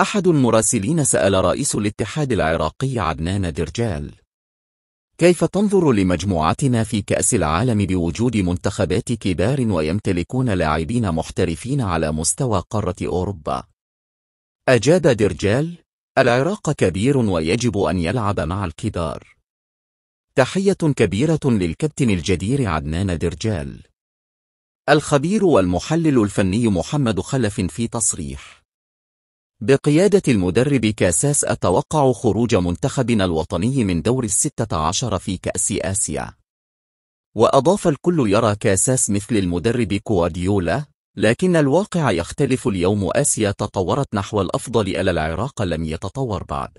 أحد المراسلين سأل رئيس الاتحاد العراقي عدنان درجال كيف تنظر لمجموعتنا في كأس العالم بوجود منتخبات كبار ويمتلكون لاعبين محترفين على مستوى قارة أوروبا؟ أجاب درجال العراق كبير ويجب أن يلعب مع الكبار تحية كبيرة للكابتن الجدير عدنان درجال الخبير والمحلل الفني محمد خلف في تصريح بقيادة المدرب كاساس أتوقع خروج منتخبنا الوطني من دور الستة عشر في كأس آسيا وأضاف الكل يرى كاساس مثل المدرب كوارديولا لكن الواقع يختلف اليوم آسيا تطورت نحو الأفضل ألا العراق لم يتطور بعد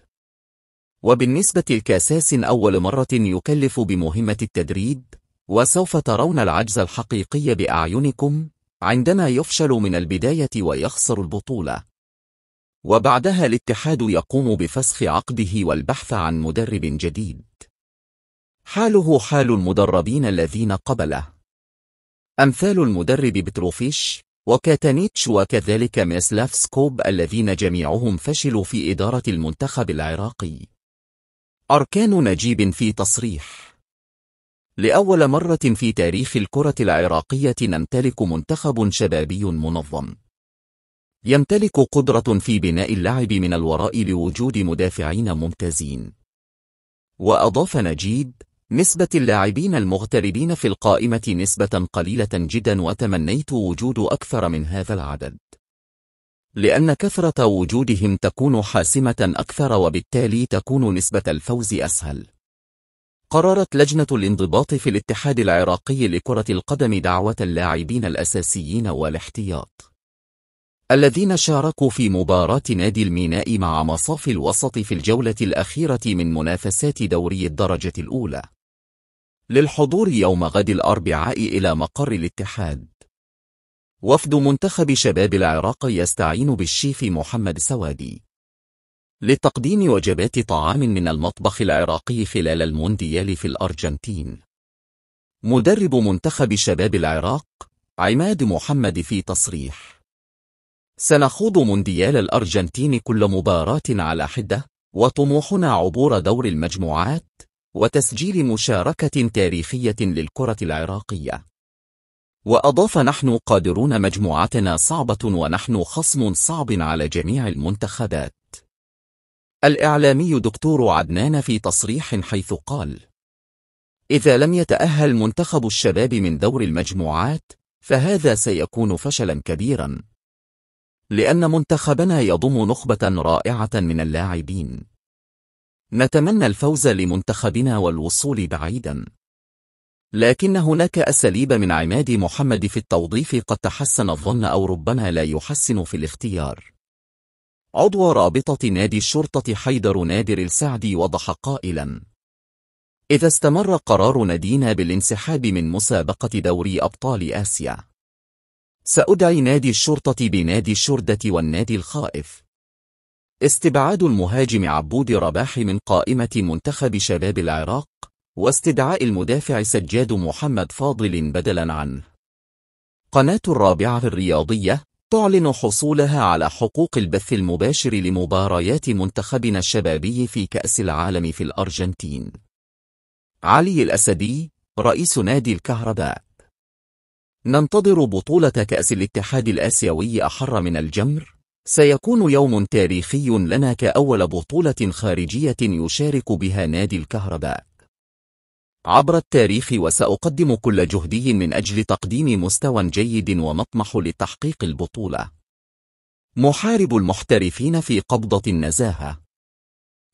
وبالنسبة لكاساس أول مرة يكلف بمهمة التدريب وسوف ترون العجز الحقيقي بأعينكم عندما يفشل من البداية ويخسر البطولة وبعدها الاتحاد يقوم بفسخ عقده والبحث عن مدرب جديد حاله حال المدربين الذين قبله أمثال المدرب بتروفيش وكاتانيتش وكذلك ميسلاف سكوب الذين جميعهم فشلوا في إدارة المنتخب العراقي أركان نجيب في تصريح لأول مرة في تاريخ الكرة العراقية نمتلك منتخب شبابي منظم يمتلك قدرة في بناء اللعب من الوراء لوجود مدافعين ممتازين وأضاف نجيب نسبة اللاعبين المغتربين في القائمة نسبة قليلة جدا وتمنيت وجود أكثر من هذا العدد لأن كثرة وجودهم تكون حاسمة أكثر وبالتالي تكون نسبة الفوز أسهل قررت لجنة الانضباط في الاتحاد العراقي لكرة القدم دعوة اللاعبين الأساسيين والاحتياط الذين شاركوا في مباراة نادي الميناء مع مصاف الوسط في الجولة الأخيرة من منافسات دوري الدرجة الأولى للحضور يوم غد الأربعاء إلى مقر الاتحاد وفد منتخب شباب العراق يستعين بالشيف محمد سوادي لتقديم وجبات طعام من المطبخ العراقي خلال المونديال في الأرجنتين مدرب منتخب شباب العراق عماد محمد في تصريح سنخوض مونديال الأرجنتين كل مباراة على حدة وطموحنا عبور دور المجموعات وتسجيل مشاركة تاريخية للكرة العراقية وأضاف نحن قادرون مجموعتنا صعبة ونحن خصم صعب على جميع المنتخبات الإعلامي دكتور عدنان في تصريح حيث قال إذا لم يتأهل منتخب الشباب من دور المجموعات فهذا سيكون فشلا كبيرا لأن منتخبنا يضم نخبة رائعة من اللاعبين نتمنى الفوز لمنتخبنا والوصول بعيدا لكن هناك أساليب من عماد محمد في التوظيف قد تحسن الظن أو ربما لا يحسن في الاختيار عضو رابطة نادي الشرطة حيدر نادر السعدي وضح قائلا إذا استمر قرار نادينا بالانسحاب من مسابقة دوري أبطال آسيا سأدعي نادي الشرطة بنادي الشردة والنادي الخائف استبعاد المهاجم عبود رباح من قائمة منتخب شباب العراق واستدعاء المدافع سجاد محمد فاضل بدلا عنه قناة الرابعة الرياضية تعلن حصولها على حقوق البث المباشر لمباريات منتخبنا الشبابي في كأس العالم في الأرجنتين علي الأسدي رئيس نادي الكهرباء ننتظر بطولة كأس الاتحاد الآسيوي أحر من الجمر سيكون يوم تاريخي لنا كأول بطولة خارجية يشارك بها نادي الكهرباء عبر التاريخ وسأقدم كل جهدي من أجل تقديم مستوى جيد ومطمح لتحقيق البطولة محارب المحترفين في قبضة النزاهة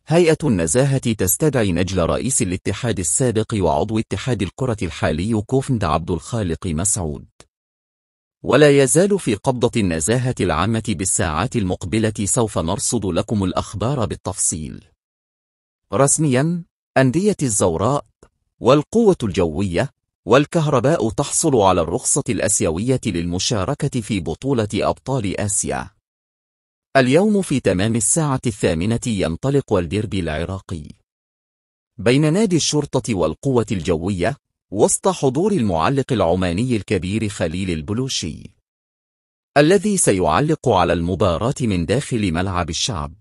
هيئة النزاهة تستدعي نجل رئيس الاتحاد السابق وعضو اتحاد الكرة الحالي كوفند عبد الخالق مسعود ولا يزال في قبضة النزاهة العامة بالساعات المقبلة سوف نرصد لكم الأخبار بالتفصيل رسميا أندية الزوراء والقوة الجوية والكهرباء تحصل على الرخصة الأسيوية للمشاركة في بطولة أبطال آسيا اليوم في تمام الساعة الثامنة ينطلق الديربي العراقي بين نادي الشرطة والقوة الجوية وسط حضور المعلق العماني الكبير خليل البلوشي الذي سيعلق على المباراة من داخل ملعب الشعب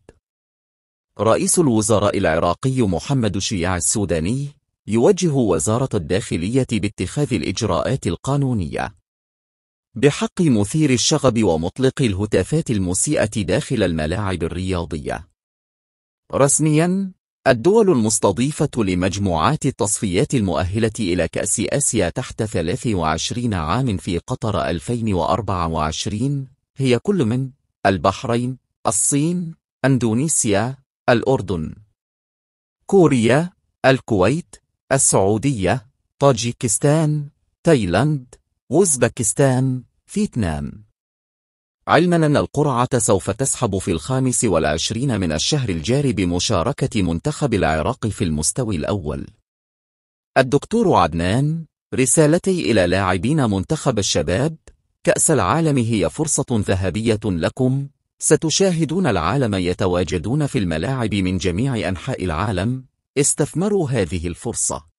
رئيس الوزراء العراقي محمد شياع السوداني يوجه وزارة الداخلية باتخاذ الإجراءات القانونية بحق مثير الشغب ومطلق الهتافات المسيئة داخل الملاعب الرياضية. رسمياً، الدول المستضيفة لمجموعات التصفيات المؤهلة إلى كأس آسيا تحت 23 عام في قطر 2024 هي كل من البحرين، الصين، أندونيسيا، الأردن، كوريا، الكويت، السعودية، طاجيكستان، تايلاند، أوزبكستان فيتنام علما أن القرعة سوف تسحب في الخامس والعشرين من الشهر الجاري بمشاركة منتخب العراق في المستوي الأول الدكتور عدنان رسالتي إلى لاعبين منتخب الشباب كأس العالم هي فرصة ذهبية لكم ستشاهدون العالم يتواجدون في الملاعب من جميع أنحاء العالم استثمروا هذه الفرصة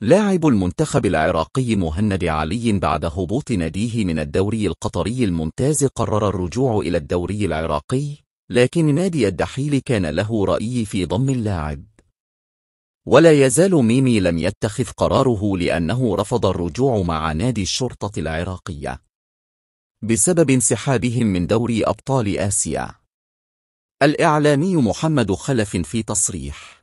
لاعب المنتخب العراقي مهند علي بعد هبوط ناديه من الدوري القطري الممتاز قرر الرجوع إلى الدوري العراقي لكن نادي الدحيل كان له رأي في ضم اللاعب ولا يزال ميمي لم يتخذ قراره لأنه رفض الرجوع مع نادي الشرطة العراقية بسبب انسحابهم من دوري أبطال آسيا الإعلامي محمد خلف في تصريح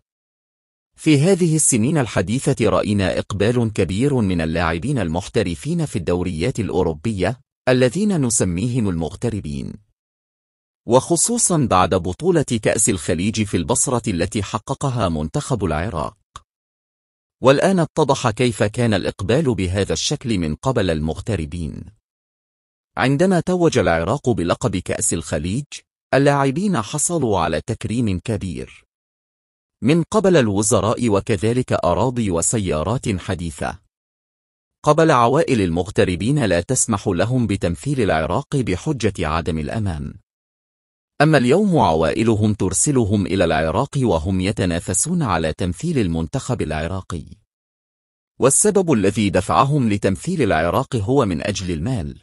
في هذه السنين الحديثة رأينا إقبال كبير من اللاعبين المحترفين في الدوريات الأوروبية الذين نسميهم المغتربين وخصوصا بعد بطولة كأس الخليج في البصرة التي حققها منتخب العراق والآن اتضح كيف كان الإقبال بهذا الشكل من قبل المغتربين عندما توج العراق بلقب كأس الخليج اللاعبين حصلوا على تكريم كبير من قبل الوزراء وكذلك أراضي وسيارات حديثة قبل عوائل المغتربين لا تسمح لهم بتمثيل العراق بحجة عدم الأمان أما اليوم عوائلهم ترسلهم إلى العراق وهم يتنافسون على تمثيل المنتخب العراقي والسبب الذي دفعهم لتمثيل العراق هو من أجل المال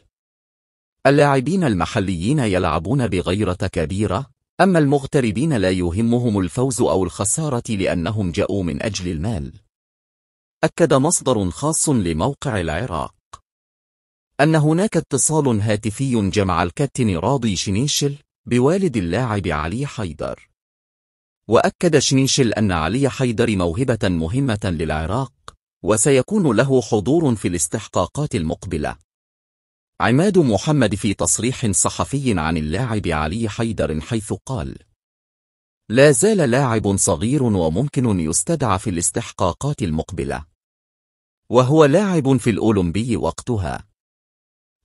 اللاعبين المحليين يلعبون بغيرة كبيرة أما المغتربين لا يهمهم الفوز أو الخسارة لأنهم جاءوا من أجل المال أكد مصدر خاص لموقع العراق أن هناك اتصال هاتفي جمع الكابتن راضي شنيشل بوالد اللاعب علي حيدر وأكد شنيشل أن علي حيدر موهبة مهمة للعراق وسيكون له حضور في الاستحقاقات المقبلة عماد محمد في تصريح صحفي عن اللاعب علي حيدر حيث قال لا زال لاعب صغير وممكن يستدعى في الاستحقاقات المقبلة وهو لاعب في الأولمبي وقتها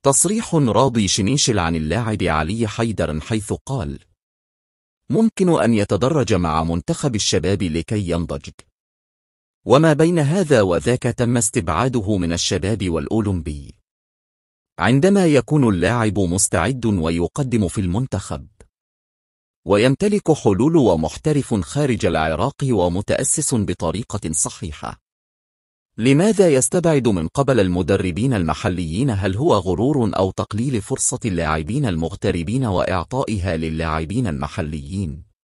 تصريح راضي شنيشل عن اللاعب علي حيدر حيث قال ممكن أن يتدرج مع منتخب الشباب لكي ينضج وما بين هذا وذاك تم استبعاده من الشباب والأولمبي عندما يكون اللاعب مستعد ويقدم في المنتخب ويمتلك حلول ومحترف خارج العراق ومتأسس بطريقة صحيحة لماذا يستبعد من قبل المدربين المحليين هل هو غرور أو تقليل فرصة اللاعبين المغتربين وإعطائها للاعبين المحليين؟